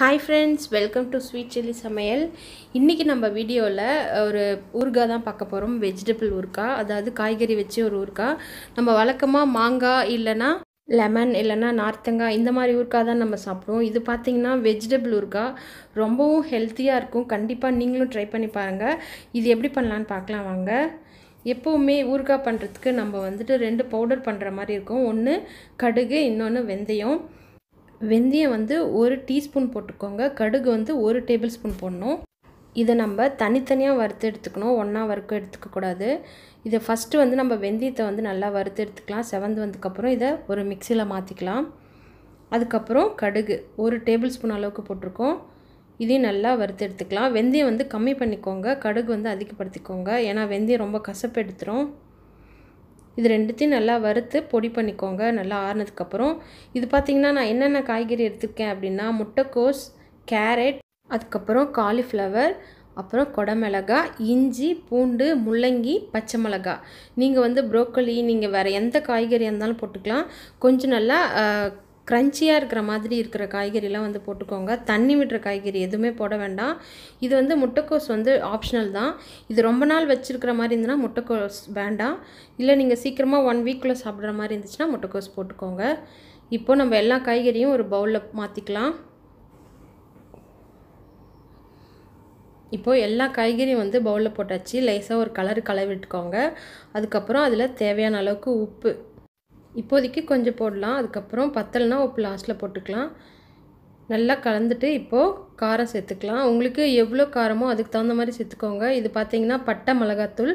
hi friends welcome to Sweet Chilli சமையல் இன்றைக்கி நம்ம வீடியோவில் ஒரு ஊறுகாய் தான் பார்க்க போகிறோம் வெஜிடபிள் ஊறுகாய் அதாவது காய்கறி வச்சு ஒரு ஊறுகாய் நம்ம வழக்கமாக மாங்காய் இல்லைன்னா லெமன் இல்லைன்னா நார்த்தங்காய் இந்த மாதிரி ஊறுகாய் தான் நம்ம சாப்பிடுவோம் இது பார்த்திங்கன்னா வெஜிடபிள் ஊறுகாய் ரொம்பவும் ஹெல்த்தியாக இருக்கும் கண்டிப்பாக நீங்களும் ட்ரை பண்ணி பாருங்கள் இது எப்படி பண்ணலான்னு பார்க்கலாம் வாங்க எப்போவுமே ஊறுகாய் பண்ணுறதுக்கு நம்ம வந்துட்டு ரெண்டு பவுடர் பண்ணுற மாதிரி இருக்கும் ஒன்று கடுகு இன்னொன்று வெந்தயம் வெந்தயம் வந்து ஒரு டீஸ்பூன் போட்டுக்கோங்க கடுகு வந்து ஒரு டேபிள் ஸ்பூன் போடணும் இதை நம்ம தனித்தனியாக வறுத்து எடுத்துக்கணும் ஒன்றா வறுக்க எடுத்துக்கக்கூடாது இதை ஃபஸ்ட்டு வந்து நம்ம வெந்தயத்தை வந்து நல்லா வறுத்து எடுத்துக்கலாம் செவந்து வந்ததுக்கப்புறம் இதை ஒரு மிக்சியில் மாற்றிக்கலாம் அதுக்கப்புறம் கடுகு ஒரு டேபிள் ஸ்பூன் அளவுக்கு போட்டிருக்கோம் இதையும் நல்லா வறுத்து எடுத்துக்கலாம் வெந்தயம் வந்து கம்மி பண்ணிக்கோங்க கடுகு வந்து அதிகப்படுத்திக்கோங்க ஏன்னா வெந்தயம் ரொம்ப கசப்பு எடுத்துரும் இது ரெண்டுத்தையும் நல்லா வறுத்து பொடி பண்ணிக்கோங்க நல்லா ஆறுனதுக்கப்புறம் இது பார்த்திங்கன்னா நான் என்னென்ன காய்கறி எடுத்துருக்கேன் அப்படின்னா முட்டைக்கோஸ் கேரட் அதுக்கப்புறம் காலிஃப்ளவர் அப்புறம் கொடமிளகா இஞ்சி பூண்டு முள்ளங்கி பச்சை மிளகா நீங்கள் வந்து ப்ரோக்கோலி நீங்கள் வேறு எந்த காய்கறியாக இருந்தாலும் போட்டுக்கலாம் கொஞ்சம் நல்லா க்ரன்ச்சியாக இருக்கிற மாதிரி இருக்கிற காய்கறிலாம் வந்து போட்டுக்கோங்க தண்ணி விடுற காய்கறி எதுவுமே போட வேண்டாம் இது வந்து முட்டைக்கோஸ் வந்து ஆப்ஷனல் தான் இது ரொம்ப நாள் வச்சுருக்கிற மாதிரி இருந்துன்னா முட்டைக்கோஸ் வேண்டாம் இல்லை நீங்கள் சீக்கிரமாக ஒன் வீக்கில் சாப்பிட்ற மாதிரி இருந்துச்சுன்னா முட்டைக்கோஸ் போட்டுக்கோங்க இப்போது நம்ம எல்லா காய்கறியும் ஒரு பவுலில் மாற்றிக்கலாம் இப்போது எல்லா காய்கறியும் வந்து பவுலில் போட்டாச்சு லேசாக ஒரு கலர் கலவிட்டுக்கோங்க அதுக்கப்புறம் அதில் தேவையான அளவுக்கு உப்பு இப்போதைக்கு கொஞ்சம் போடலாம் அதுக்கப்புறம் பத்தல்னா உப்பு லாஸ்ட்டில் போட்டுக்கலாம் நல்லா கலந்துட்டு இப்போது காரம் சேர்த்துக்கலாம் உங்களுக்கு எவ்வளோ காரமோ அதுக்கு தகுந்த மாதிரி சேர்த்துக்கோங்க இது பார்த்தீங்கன்னா பட்டை மிளகாத்தூள்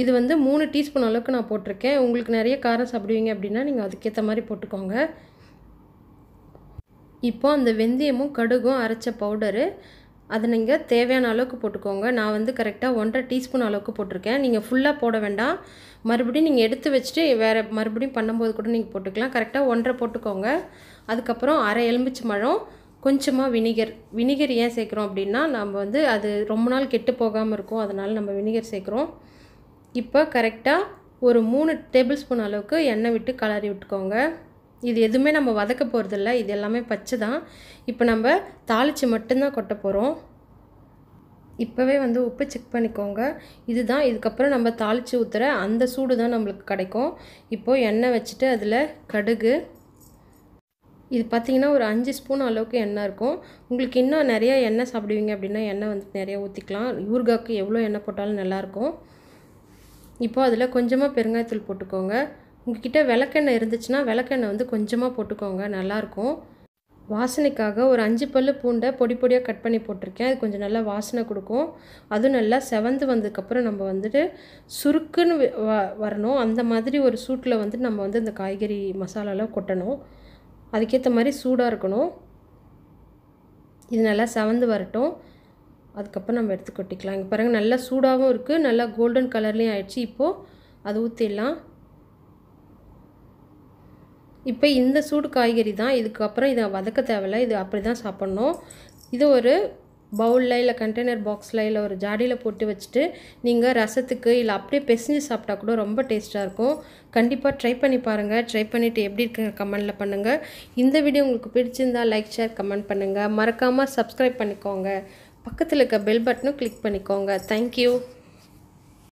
இது வந்து மூணு டீஸ்பூன் அளவுக்கு நான் போட்டிருக்கேன் உங்களுக்கு நிறைய காரம் சாப்பிடுவீங்க அப்படின்னா நீங்கள் அதுக்கேற்ற மாதிரி போட்டுக்கோங்க இப்போது அந்த வெந்தயமும் கடுகும் அரைச்ச பவுடரு அது நீங்கள் தேவையான அளவுக்கு போட்டுக்கோங்க நான் வந்து கரெக்டாக ஒன்றரை டீஸ்பூன் அளவுக்கு போட்டிருக்கேன் நீங்கள் ஃபுல்லாக போட வேண்டாம் மறுபடியும் நீங்கள் எடுத்து வச்சுட்டு வேறு மறுபடியும் பண்ணும்போது கூட நீங்கள் போட்டுக்கலாம் கரெக்டாக ஒன்றரை போட்டுக்கோங்க அதுக்கப்புறம் அரை எலும்பிச்சு மழம் கொஞ்சமாக வினிகர் வினிகர் ஏன் சேர்க்குறோம் அப்படின்னா நம்ம வந்து அது ரொம்ப நாள் கெட்டு போகாமல் இருக்கும் அதனால் நம்ம வினிகர் சேர்க்குறோம் இப்போ கரெக்டாக ஒரு மூணு டேபிள் ஸ்பூன் அளவுக்கு எண்ணெய் விட்டு கலரி விட்டுக்கோங்க இது எதுவுமே நம்ம வதக்க போகிறதில்ல இது எல்லாமே பச்சை தான் இப்போ நம்ம தாளித்து மட்டும்தான் கொட்ட போகிறோம் இப்போவே வந்து உப்பு செக் பண்ணிக்கோங்க இதுதான் இதுக்கப்புறம் நம்ம தாளித்து ஊற்றுற அந்த சூடு தான் நம்மளுக்கு கிடைக்கும் இப்போது எண்ணெய் வச்சுட்டு அதில் கடுகு இது பார்த்திங்கன்னா ஒரு அஞ்சு ஸ்பூன் அளவுக்கு எண்ணெய் இருக்கும் உங்களுக்கு இன்னும் நிறையா எண்ணெய் சாப்பிடுவீங்க அப்படின்னா எண்ணெய் வந்து நிறையா ஊற்றிக்கலாம் ஊர்காக்கு எவ்வளோ எண்ணெய் போட்டாலும் நல்லாயிருக்கும் இப்போது அதில் கொஞ்சமாக பெருங்காயத்தூள் போட்டுக்கோங்க உங்ககிட்ட விளக்கெண்ணெய் இருந்துச்சுன்னா விளக்கெண்ணெய் வந்து கொஞ்சமாக போட்டுக்கோங்க நல்லாயிருக்கும் வாசனைக்காக ஒரு அஞ்சு பல்லு பூண்டை பொடி பொடியாக கட் பண்ணி போட்டிருக்கேன் அது கொஞ்சம் நல்லா வாசனை கொடுக்கும் அதுவும் நல்லா செவந்து வந்ததுக்கப்புறம் நம்ம வந்துட்டு சுருக்குன்னு வ வரணும் அந்த மாதிரி ஒரு சூட்டில் வந்துட்டு நம்ம வந்து இந்த காய்கறி மசாலாலாம் கொட்டணும் அதுக்கேற்ற மாதிரி சூடாக இருக்கணும் இது நல்லா செவந்து வரட்டும் அதுக்கப்புறம் நம்ம எடுத்து கொட்டிக்கலாம் இங்கே பாருங்கள் நல்லா சூடாகவும் இருக்குது நல்லா கோல்டன் கலர்லேயும் ஆயிடுச்சு இப்போது அது ஊற்றிடலாம் இப்போ இந்த சூடு காய்கறி தான் இதுக்கப்புறம் இதை வதக்க தேவையில்ல இது அப்படி தான் சாப்பிட்ணும் இது ஒரு பவுலில் இல்லை கண்டெய்னர் பாக்ஸில் இல்லை ஒரு ஜாடியில் போட்டு வச்சுட்டு நீங்கள் ரசத்துக்கு இல்லை அப்படியே பெசஞ்சு சாப்பிட்டா கூட ரொம்ப டேஸ்ட்டாக இருக்கும் கண்டிப்பாக ட்ரை பண்ணி பாருங்கள் ட்ரை பண்ணிவிட்டு எப்படி இருக்குங்க கமெண்டில் பண்ணுங்கள் இந்த வீடியோ உங்களுக்கு பிடிச்சிருந்தால் லைக் ஷேர் கமெண்ட் பண்ணுங்கள் மறக்காமல் சப்ஸ்கிரைப் பண்ணிக்கோங்க பக்கத்தில் இருக்க பெல் பட்டனும் கிளிக் பண்ணிக்கோங்க தேங்க்யூ